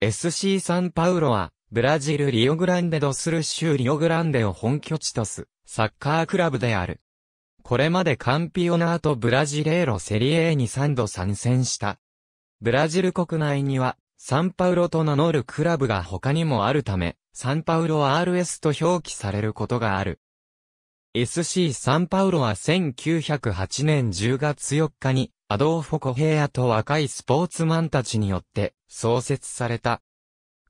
SC サンパウロは、ブラジルリオグランデドスル州リオグランデを本拠地とす、サッカークラブである。これまでカンピオナートブラジレーロセリエに3度参戦した。ブラジル国内には、サンパウロと名乗るクラブが他にもあるため、サンパウロ RS と表記されることがある。SC サンパウロは1908年10月4日に、アドーフォ・コヘイアと若いスポーツマンたちによって創設された。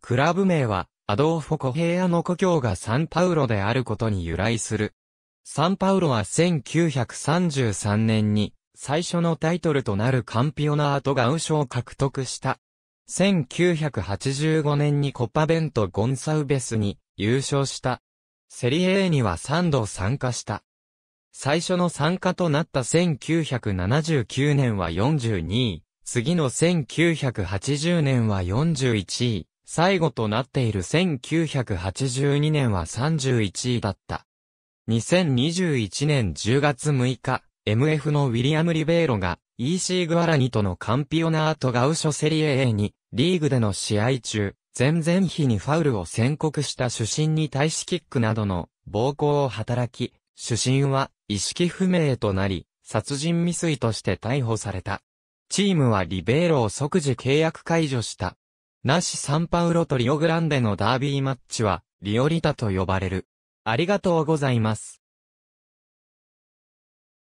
クラブ名は、アドーフォ・コヘイアの故郷がサンパウロであることに由来する。サンパウロは1933年に、最初のタイトルとなるカンピオナートガウ賞を獲得した。1985年にコパベント・ゴンサウベスに優勝した。セリエ A には3度参加した。最初の参加となった1979年は42位、次の1980年は41位、最後となっている1982年は31位だった。2021年10月6日、MF のウィリアム・リベーロが EC グアラニとのカンピオナートガウショセリエ A にリーグでの試合中、前々日にファウルを宣告した主審に対しキックなどの暴行を働き、主審は意識不明となり、殺人未遂として逮捕された。チームはリベーロを即時契約解除した。ナシ・サンパウロとリオグランデのダービーマッチは、リオリタと呼ばれる。ありがとうございます。